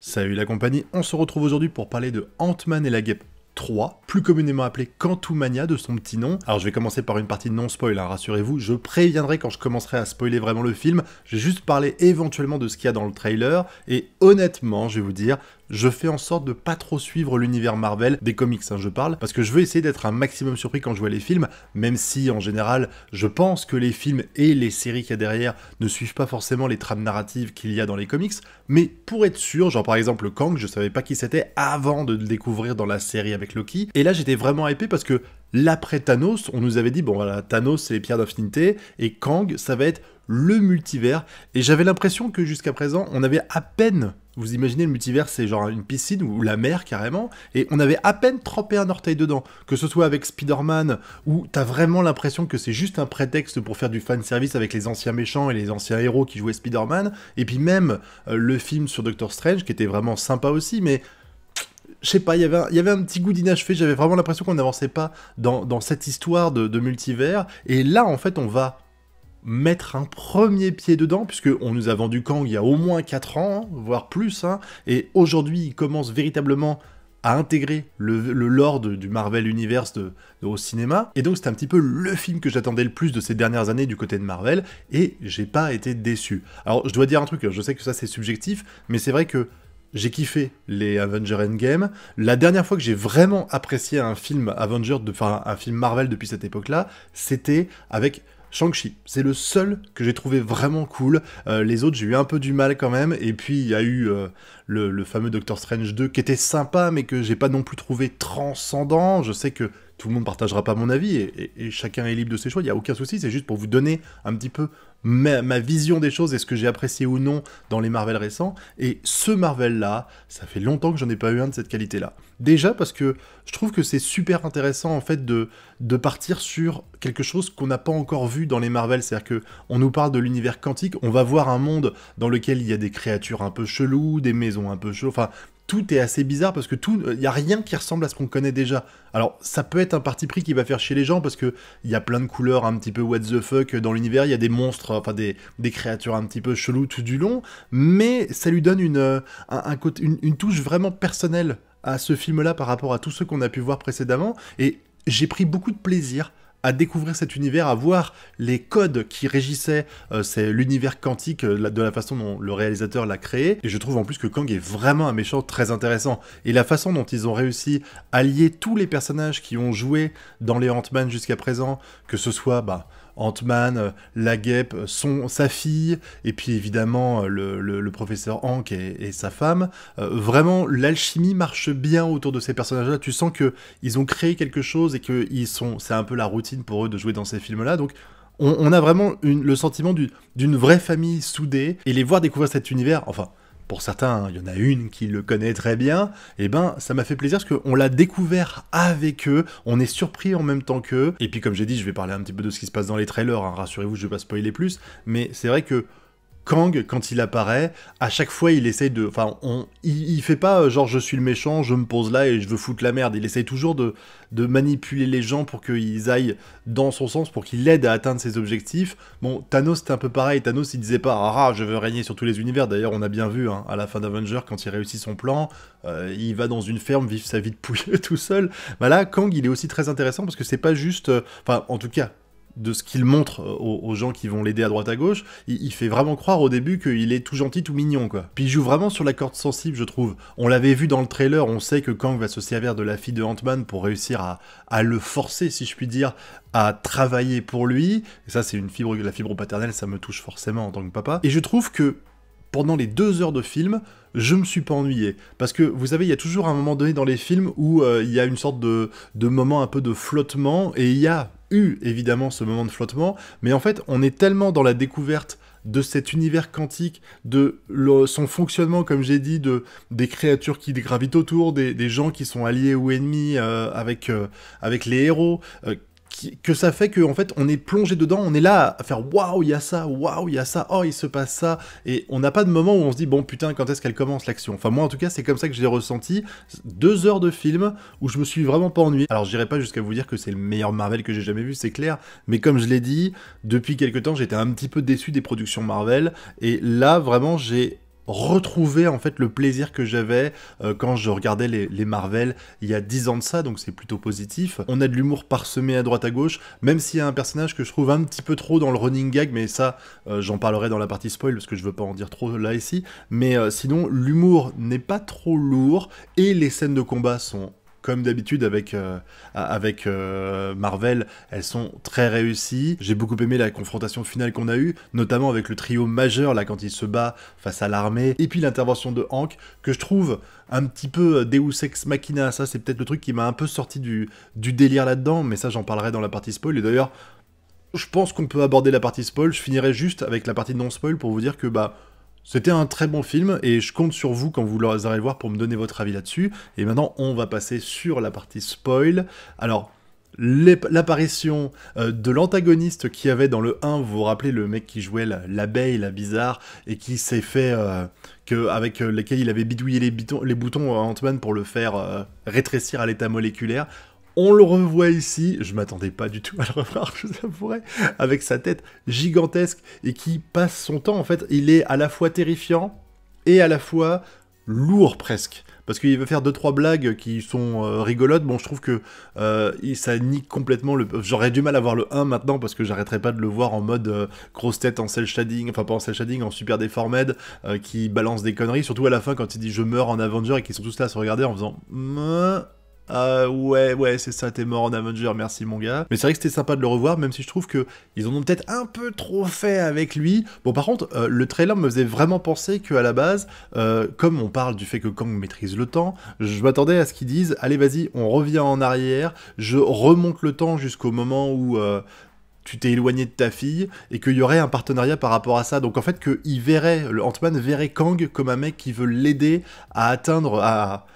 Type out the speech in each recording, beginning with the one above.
Salut la compagnie, on se retrouve aujourd'hui pour parler de Ant-Man et la guêpe 3, plus communément appelé Quantumania de son petit nom. Alors je vais commencer par une partie non spoil, hein, rassurez-vous, je préviendrai quand je commencerai à spoiler vraiment le film, je vais juste parler éventuellement de ce qu'il y a dans le trailer, et honnêtement, je vais vous dire, je fais en sorte de pas trop suivre l'univers Marvel, des comics hein, je parle, parce que je veux essayer d'être un maximum surpris quand je vois les films, même si en général je pense que les films et les séries qu'il y a derrière ne suivent pas forcément les trames narratives qu'il y a dans les comics, mais pour être sûr, genre par exemple Kang, je savais pas qui c'était avant de le découvrir dans la série avec Loki, et là j'étais vraiment hypé parce que l'après Thanos, on nous avait dit, bon voilà, Thanos c'est les pierres d'infinité, et Kang ça va être le multivers, et j'avais l'impression que jusqu'à présent on avait à peine vous imaginez le multivers, c'est genre une piscine ou la mer carrément, et on avait à peine trempé un orteil dedans. Que ce soit avec Spider-Man, où t'as vraiment l'impression que c'est juste un prétexte pour faire du fan service avec les anciens méchants et les anciens héros qui jouaient Spider-Man, et puis même euh, le film sur Doctor Strange, qui était vraiment sympa aussi, mais je sais pas, il y avait un petit goût d'inachevé, j'avais vraiment l'impression qu'on n'avançait pas dans, cette histoire de multivers, et là en fait on va mettre un premier pied dedans, puisque on nous a vendu Kang il y a au moins 4 ans, voire plus, hein. et aujourd'hui il commence véritablement à intégrer le, Lord lore du Marvel Universe de, au cinéma. Et donc c'est un petit peu le film que j'attendais le plus de ces dernières années du côté de Marvel, et j'ai pas été déçu. Alors je dois dire un truc, je sais que ça c'est subjectif, mais c'est vrai que j'ai kiffé les Avengers Endgame. La dernière fois que j'ai vraiment apprécié un film Avengers, de, enfin un film Marvel depuis cette époque-là, c'était avec Shang-Chi. C'est le seul que j'ai trouvé vraiment cool. Euh, les autres, j'ai eu un peu du mal quand même. Et puis, il y a eu euh, le, le, fameux Doctor Strange 2 qui était sympa, mais que j'ai pas non plus trouvé transcendant. Je sais que tout le monde partagera pas mon avis et, chacun est libre de ses choix, il n'y a aucun souci, c'est juste pour vous donner un petit peu ma, vision des choses et ce que j'ai apprécié ou non dans les Marvel récents. Et ce Marvel-là, ça fait longtemps que j'en ai pas eu un de cette qualité-là. Déjà parce que je trouve que c'est super intéressant en fait de, de partir sur quelque chose qu'on n'a pas encore vu dans les Marvel, c'est-à-dire qu'on nous parle de l'univers quantique, on va voir un monde dans lequel il y a des créatures un peu chelous, des maisons un peu cheloues, enfin tout est assez bizarre parce que tout, il euh, n'y a rien qui ressemble à ce qu'on connaît déjà. Alors, ça peut être un parti pris qui va faire chier les gens parce que il y a plein de couleurs un petit peu what the fuck dans l'univers, il y a des monstres, enfin des, créatures un petit peu chelou tout du long, mais ça lui donne une, euh, un, une touche vraiment personnelle à ce film-là par rapport à tous ceux qu'on a pu voir précédemment et j'ai pris beaucoup de plaisir à découvrir cet univers, à voir les codes qui régissaient euh, c'est l'univers quantique euh, de la façon dont le réalisateur l'a créé. Et je trouve en plus que Kang est vraiment un méchant très intéressant. Et la façon dont ils ont réussi à lier tous les personnages qui ont joué dans les Ant-Man jusqu'à présent, que ce soit bah, Ant-Man, euh, la guêpe, euh, son, sa fille, et puis évidemment euh, le, professeur Hank et, sa femme. vraiment, l'alchimie marche bien autour de ces personnages-là. Tu sens que ils ont créé quelque chose et que sont, c'est un peu la routine pour eux de jouer dans ces films-là. Donc on, a vraiment le sentiment d'une vraie famille soudée et les voir découvrir cet univers. Enfin pour certains, hein, il y en a une qui le connaît très bien, et eh ben ça m'a fait plaisir parce qu'on l'a découvert avec eux, on est surpris en même temps qu'eux, et puis comme j'ai dit, je vais parler un petit peu de ce qui se passe dans les trailers, hein. rassurez-vous, je ne vais pas spoiler plus, mais c'est vrai que Kang, quand il apparaît, à chaque fois, il essaye de. Enfin, on, il, fait pas euh, genre je suis le méchant, je me pose là et je veux foutre la merde. Il essaye toujours de, manipuler les gens pour qu'ils aillent dans son sens, pour qu'il aide à atteindre ses objectifs. Bon, Thanos, c'était un peu pareil. Thanos, il disait pas ah, ah, je veux régner sur tous les univers. D'ailleurs, on a bien vu hein, à la fin d'Avenger, quand il réussit son plan, euh, il va dans une ferme vivre sa vie de pouilleux tout seul. Bah là, Kang, il est aussi très intéressant parce que c'est pas juste. Euh, enfin, en tout cas, de ce qu'il montre euh, aux, gens qui vont l'aider à droite à gauche, il, fait vraiment croire au début qu'il est tout gentil, tout mignon, quoi. Puis il joue vraiment sur la corde sensible, je trouve. On l'avait vu dans le trailer, on sait que Kang va se servir de la fille de Ant-Man pour réussir à, le forcer, si je puis dire, à travailler pour lui. Et ça, c'est une fibre, la fibre paternelle, ça me touche forcément en tant que papa. Et je trouve que pendant les deux heures de film, je me suis pas ennuyé. Parce que vous savez, il y a toujours un moment donné dans les films où euh, il y a une sorte de, de moment un peu de flottement, et il y a eu évidemment ce moment de flottement, mais en fait, on est tellement dans la découverte de cet univers quantique, de son fonctionnement, comme j'ai dit, de des créatures qui gravitent autour, des, gens qui sont alliés ou ennemis euh, avec, euh, avec les héros, euh, que ça fait qu'en en fait, on est plongé dedans, on est là à faire waouh, il y a ça, waouh, il y a ça, oh, il se passe ça. Et on n'a pas de moment où on se dit, bon, putain, quand est-ce qu'elle commence l'action Enfin, moi, en tout cas, c'est comme ça que j'ai ressenti. Deux heures de film où je me suis vraiment pas ennuyé. Alors, j'irai pas jusqu'à vous dire que c'est le meilleur Marvel que j'ai jamais vu, c'est clair. Mais comme je l'ai dit, depuis quelques temps, j'étais un petit peu déçu des productions Marvel. Et là, vraiment, j'ai retrouver en fait le plaisir que j'avais euh, quand je regardais les, Marvel il y a 10 ans de ça, donc c'est plutôt positif. On a de l'humour parsemé à droite à gauche, même s'il y a un personnage que je trouve un petit peu trop dans le running gag, mais ça euh, j'en parlerai dans la partie spoil parce que je veux pas en dire trop là ici. Mais euh, sinon l'humour n'est pas trop lourd et les scènes de combat sont comme d'habitude avec, euh, avec euh, Marvel, elles sont très réussies. J'ai beaucoup aimé la confrontation finale qu'on a eue, notamment avec le trio majeur, là, quand il se bat face à l'armée, et puis l'intervention de Hank, que je trouve un petit peu euh, Deus Ex Machina. Ça, c'est peut-être le truc qui m'a un peu sorti du, du délire là-dedans, mais ça, j'en parlerai dans la partie spoil. Et d'ailleurs, je pense qu'on peut aborder la partie spoil. Je finirai juste avec la partie non-spoil pour vous dire que, bah, c'était un très bon film et je compte sur vous quand vous allez voir pour me donner votre avis là-dessus. Et maintenant, on va passer sur la partie spoil. Alors, l'apparition euh, de l'antagoniste qui avait dans le 1, vous vous rappelez le mec qui jouait l'abeille, la, bizarre, et qui s'est fait... Euh, que, avec euh, lesquels il avait bidouillé les, boutons à Ant-Man pour le faire rétrécir à l'état moléculaire. On le revoit ici, je m'attendais pas du tout à le revoir, je vous avouerai, avec sa tête gigantesque et qui passe son temps en fait. Il est à la fois terrifiant et à la fois lourd presque parce qu'il veut faire deux trois blagues qui sont euh, rigolotes. Bon, je trouve que euh, ça nique complètement le. J'aurais du mal à voir le 1 maintenant parce que j'arrêterai pas de le voir en mode euh, grosse tête en cel shading, enfin pas en cel shading, en super déformed, qui balance des conneries. Surtout à la fin quand il dit je meurs en Avenger et qu'ils sont tous là à se regarder en faisant ah, ouais, ouais, c'est ça, t'es mort en Avenger, merci mon gars. Mais c'est vrai que c'était sympa de le revoir, même si je trouve que ils en ont peut-être un peu trop fait avec lui. Bon, par contre, euh, le trailer me faisait vraiment penser qu'à la base, euh, comme on parle du fait que Kang maîtrise le temps, je m'attendais à ce qu'ils disent, allez vas-y, on revient en arrière, je remonte le temps jusqu'au moment où euh, tu t'es éloigné de ta fille et qu'il y aurait un partenariat par rapport à ça. Donc en fait, qu'il verrait, le Ant-Man verrait Kang comme un mec qui veut l'aider à atteindre, à,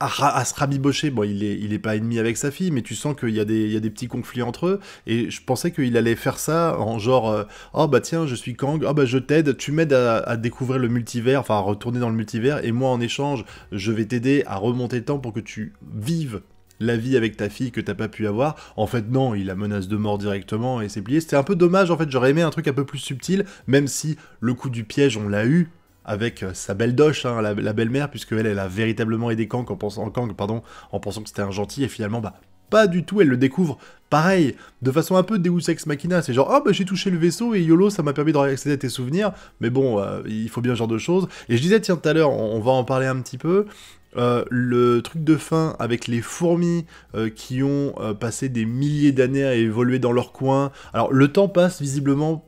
à, à, se rabibocher. Bon, il est, il est pas ennemi avec sa fille, mais tu sens qu'il y, a des, il y a des petits conflits entre eux. Et je pensais qu'il allait faire ça en genre euh, Oh bah tiens, je suis Kang, oh bah je t'aide, tu m'aides à, découvrir le multivers, enfin à retourner dans le multivers, et moi en échange, je vais t'aider à remonter le temps pour que tu vives la vie avec ta fille que t'as pas pu avoir. En fait, non, il la menace de mort directement et c'est plié. C'était un peu dommage en fait, j'aurais aimé un truc un peu plus subtil, même si le coup du piège on l'a eu, avec euh, sa belle doche, hein, la, belle-mère, puisque elle, elle a véritablement aidé Kang en pensant, en Kang, pardon, en pensant que c'était un gentil, et finalement, bah, pas du tout, elle le découvre, pareil, de façon un peu Deus Ex Machina, c'est genre, oh bah j'ai touché le vaisseau et YOLO, ça m'a permis de réaccéder à tes souvenirs, mais bon, euh, il faut bien ce genre de choses, et je disais, tiens, tout à l'heure, on, va en parler un petit peu, euh, le truc de fin avec les fourmis qui ont passé des milliers d'années à évoluer dans leur coin, alors le temps passe visiblement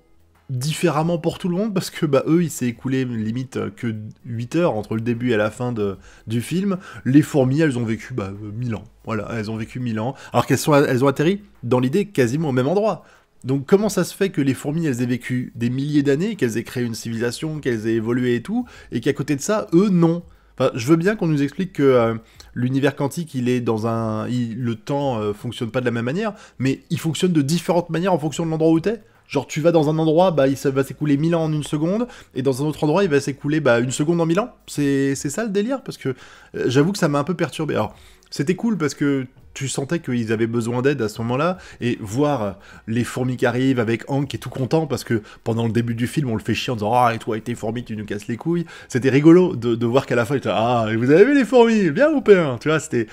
différemment pour tout le monde parce que bah eux il s'est écoulé limite euh, que 8 heures entre le début et la fin de, du film. Les fourmis elles ont vécu bah 1000 euh, ans. Voilà, elles ont vécu 1000 ans alors qu'elles sont elles ont atterri dans l'idée quasiment au même endroit. Donc comment ça se fait que les fourmis, elles aient vécu des milliers d'années, qu'elles aient créé une civilisation, qu'elles aient évolué et tout, et qu'à côté de ça, eux, non Enfin, je veux bien qu'on nous explique que euh, l'univers quantique, il est dans un... le temps fonctionne pas de la même manière, mais il fonctionne de différentes manières en fonction de l'endroit où es. Genre, tu vas dans un endroit, bah, il va s'écouler 1000 ans en une seconde, et dans un autre endroit, il va s'écouler bah, une seconde en 1000 ans. C'est ça le délire, parce que euh, j'avoue que ça m'a un peu perturbé. Alors, c'était cool parce que tu sentais qu'ils avaient besoin d'aide à ce moment-là, et voir les fourmis qui arrivent avec Hank qui est tout content parce que pendant le début du film, on le fait chier en disant Ah, et toi, et tes fourmis, tu nous casses les couilles. C'était rigolo de, voir qu'à la fin, il était Ah, vous avez vu les fourmis, bien ou pas hein. Tu vois, c'était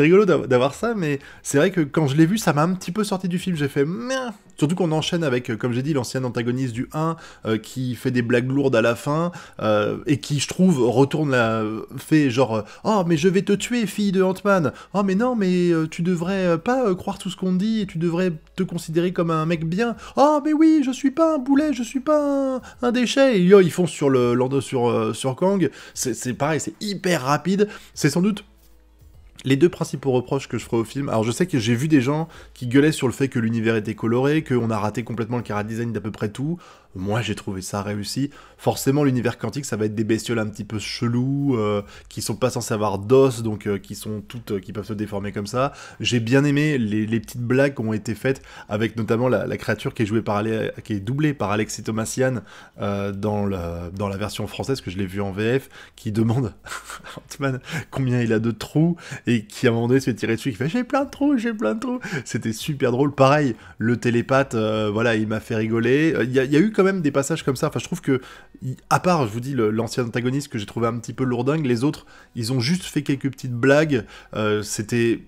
rigolo d'avoir ça, mais c'est vrai que quand je l'ai vu, ça m'a un petit peu sorti du film. J'ai fait Mien. Surtout qu'on enchaîne avec, euh, comme j'ai dit, l'ancien antagoniste du 1 euh, qui fait des blagues lourdes à la fin euh, et qui, je trouve, retourne la. fait genre Oh, mais je vais te tuer, fille de Ant-Man Oh, mais non, mais. Euh, tu devrais euh, pas euh, croire tout ce qu'on dit et tu devrais te considérer comme un mec bien. Oh, mais oui, je suis pas un boulet, je suis pas un, déchet. Et ils font sur le sur, sur Kang. C'est pareil, c'est hyper rapide. C'est sans doute les deux principaux reproches que je ferai au film, alors je sais que j'ai vu des gens qui gueulaient sur le fait que l'univers était coloré, qu'on a raté complètement le chara-design d'à peu près tout. Moi, j'ai trouvé ça réussi. Forcément, l'univers quantique, ça va être des bestioles un petit peu chelou, euh, qui sont pas censées avoir d'os, donc euh, qui sont toutes, euh, qui peuvent se déformer comme ça. J'ai bien aimé les, petites blagues qui ont été faites, avec notamment la, créature qui est jouée par, qui est doublée par Alexis Thomasian dans, le, dans la version française que je l'ai vue en VF, qui demande ant combien il a de trous et qui à un moment donné se fait tirer dessus, qui fait j'ai plein de trous, j'ai plein de trous. C'était super drôle. Pareil, le télépathe, voilà, il m'a fait rigoler. Il y, y a eu même des passages comme ça. Enfin, je trouve que, à part, je vous dis, l'ancien antagoniste que j'ai trouvé un petit peu lourdingue, les autres, ils ont juste fait quelques petites blagues. Euh, c'était.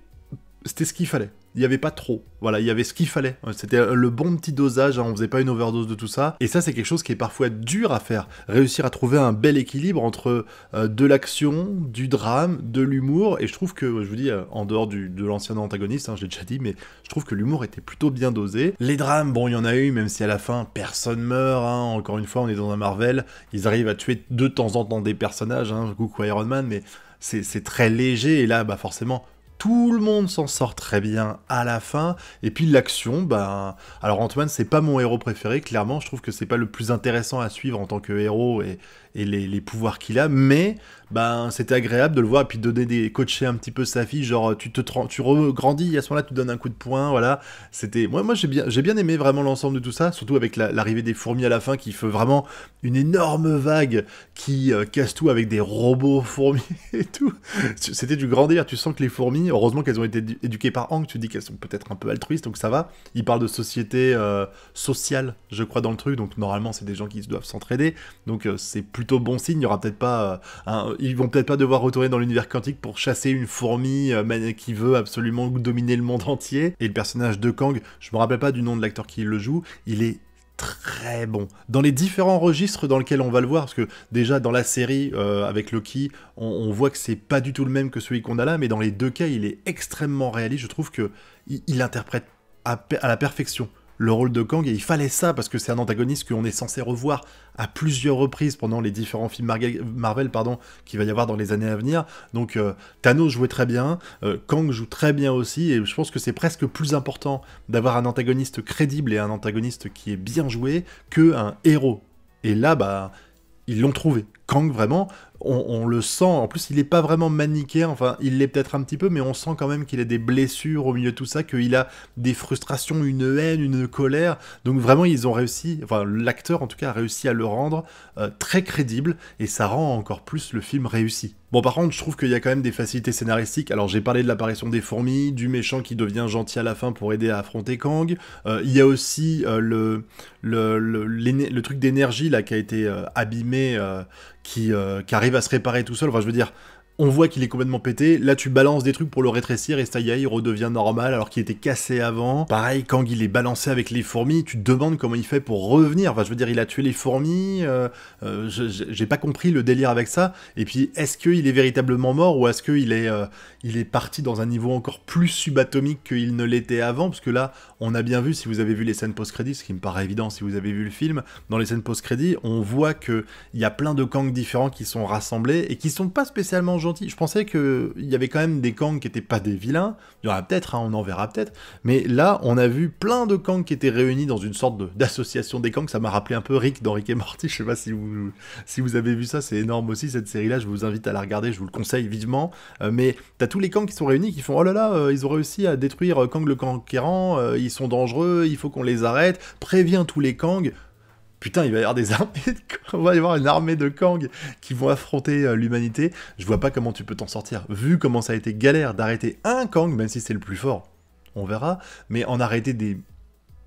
C'était ce qu'il fallait il n'y avait pas trop. Voilà, il y avait ce qu'il fallait. C'était le bon petit dosage, hein, on faisait pas une overdose de tout ça. Et ça, c'est quelque chose qui est parfois dur à faire. Réussir à trouver un bel équilibre entre euh, de l'action, du drame, de l'humour. Et je trouve que, je vous dis, euh, en dehors de l'ancien antagoniste, hein, je l'ai déjà dit, mais je trouve que l'humour était plutôt bien dosé. Les drames, bon, il y en a eu, même si à la fin, personne meurt. Hein. Encore une fois, on est dans un Marvel. Ils arrivent à tuer de temps en temps des personnages, hein, coucou Iron Man, mais c'est très léger. Et là, bah forcément, tout le monde s'en sort très bien à la fin. Et puis l'action, ben, alors Antoine, c'est pas mon héros préféré. Clairement, je trouve que c'est pas le plus intéressant à suivre en tant que héros et et les, pouvoirs qu'il a, mais ben, c'était agréable de le voir, et puis donner des, coacher un petit peu sa fille, genre tu te tu regrandis, à ce moment-là tu donnes un coup de poing, voilà. C'était, moi, moi j'ai bien, j'ai bien aimé vraiment l'ensemble de tout ça, surtout avec l'arrivée des fourmis à la fin qui fait vraiment une énorme vague qui euh, casse tout avec des robots fourmis et tout. C'était du grand délire, tu sens que les fourmis, heureusement qu'elles ont été éduquées par Hank, tu dis qu'elles sont peut-être un peu altruistes, donc ça va. Il parle de société euh, sociale, je crois, dans le truc, donc normalement c'est des gens qui doivent s'entraider, donc euh, c'est plus plutôt bon signe. Il y aura peut-être pas, euh, ils vont peut-être pas devoir retourner dans l'univers quantique pour chasser une fourmi euh, qui veut absolument dominer le monde entier. Et le personnage de Kang, je me rappelle pas du nom de l'acteur qui le joue, il est très bon. Dans les différents registres dans lesquels on va le voir, parce que déjà dans la série euh, avec Loki, on, voit que c'est pas du tout le même que celui qu'on a là, mais dans les deux cas, il est extrêmement réaliste. Je trouve que il, interprète à la perfection le rôle de Kang, et il fallait ça, parce que c'est un antagoniste qu'on est censé revoir à plusieurs reprises pendant les différents films Marvel pardon, qu'il va y avoir dans les années à venir. Donc euh, Thanos jouait très bien, euh, Kang joue très bien aussi, et je pense que c'est presque plus important d'avoir un antagoniste crédible et un antagoniste qui est bien joué que un héros. Et là, bah, ils l'ont trouvé. Kang, vraiment, on, le sent. En plus, il n'est pas vraiment manichéen. Enfin, il l'est peut-être un petit peu, mais on sent quand même qu'il a des blessures au milieu de tout ça, qu'il a des frustrations, une haine, une colère. Donc vraiment, ils ont réussi, enfin, l'acteur en tout cas a réussi à le rendre euh, très crédible, et ça rend encore plus le film réussi. Bon, par contre, je trouve qu'il y a quand même des facilités scénaristiques. Alors, j'ai parlé de l'apparition des fourmis, du méchant qui devient gentil à la fin pour aider à affronter Kang. Euh, il y a aussi euh, le, le, truc d'énergie là qui a été abîmé, euh, qui, arrive à se réparer tout seul. Enfin, je veux dire, on voit qu'il est complètement pété, là tu balances des trucs pour le rétrécir et ça y il redevient normal alors qu'il était cassé avant. Pareil, Kang il est balancé avec les fourmis, tu te demandes comment il fait pour revenir, enfin je veux dire, il a tué les fourmis, euh, euh, j'ai pas compris le délire avec ça, et puis est-ce qu'il est véritablement mort ou est-ce qu'il est, euh, il est parti dans un niveau encore plus subatomique qu'il ne l'était avant, parce que là, on a bien vu, si vous avez vu les scènes post-crédit, ce qui me paraît évident si vous avez vu le film, dans les scènes post-crédit, on voit qu'il y a plein de Kang différents qui sont rassemblés et qui sont pas spécialement gentils je pensais qu'il y avait quand même des Kang qui n'étaient pas des vilains. Il y en aura peut-être, hein, on en verra peut-être. Mais là, on a vu plein de Kang qui étaient réunis dans une sorte d'association des Kang. Ça m'a rappelé un peu Rick dans et Morty. Je ne sais pas si vous, si vous avez vu ça, c'est énorme aussi cette série-là. Je vous invite à la regarder, je vous le conseille vivement. Euh, mais tu as tous les Kang qui sont réunis qui font Oh là là, euh, ils ont réussi à détruire euh, Kang le Conquérant, ils sont dangereux, il faut qu'on les arrête. Préviens tous les Kang putain, il va y avoir des armées, on va y avoir une armée de Kang qui vont affronter euh, l'humanité. Je vois pas comment tu peux t'en sortir. Vu comment ça a été galère d'arrêter un Kang, même si c'est le plus fort, on verra, mais en arrêter des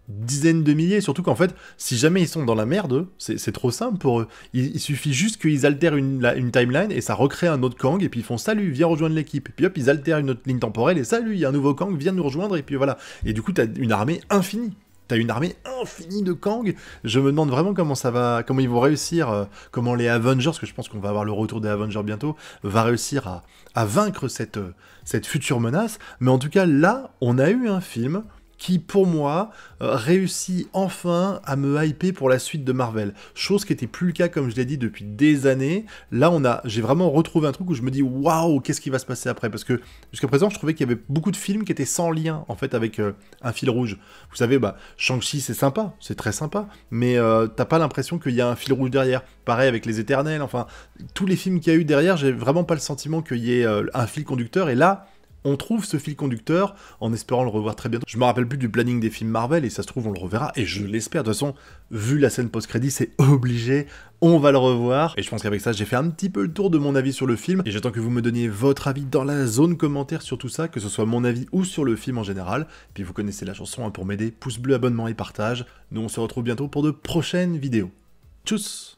dizaines de milliers, surtout qu'en fait, si jamais ils sont dans la merde, c'est trop simple pour eux. Il, suffit juste qu'ils altèrent une, une, timeline et ça recrée un autre Kang et puis ils font salut, viens rejoindre l'équipe. Et puis hop, ils altèrent une autre ligne temporelle et salut, il y a un nouveau Kang, viens nous rejoindre et puis voilà. Et du coup, t'as une armée infinie. T'as une armée infinie de Kang. Je me demande vraiment comment ça va, comment ils vont réussir, euh, comment les Avengers, parce que je pense qu'on va avoir le retour des Avengers bientôt, va réussir à, à vaincre cette, euh, cette future menace. Mais en tout cas, là, on a eu un film qui pour moi euh, réussit enfin à me hyper pour la suite de Marvel. Chose qui n'était plus le cas comme je l'ai dit depuis des années. Là on a j'ai vraiment retrouvé un truc où je me dis waouh, qu'est-ce qui va se passer après parce que jusqu'à présent je trouvais qu'il y avait beaucoup de films qui étaient sans lien en fait avec euh, un fil rouge. Vous savez bah Shang-Chi c'est sympa, c'est très sympa, mais euh, t'as pas l'impression qu'il y a un fil rouge derrière. Pareil avec les Éternels, enfin tous les films qu'il y a eu derrière, j'ai vraiment pas le sentiment qu'il y ait un fil conducteur et là on trouve ce fil conducteur en espérant le revoir très bientôt. Je me rappelle plus du planning des films Marvel et ça se trouve on le reverra et je l'espère. De toute façon, vu la scène post-crédit, c'est obligé, on va le revoir. Et je pense qu'avec ça, j'ai fait un petit peu le tour de mon avis sur le film et j'attends que vous me donniez votre avis dans la zone commentaire sur tout ça, que ce soit mon avis ou sur le film en général. Puis vous connaissez la chanson hein, pour m'aider, pouce bleu, abonnement et partage. Nous on se retrouve bientôt pour de prochaines vidéos. Tchuss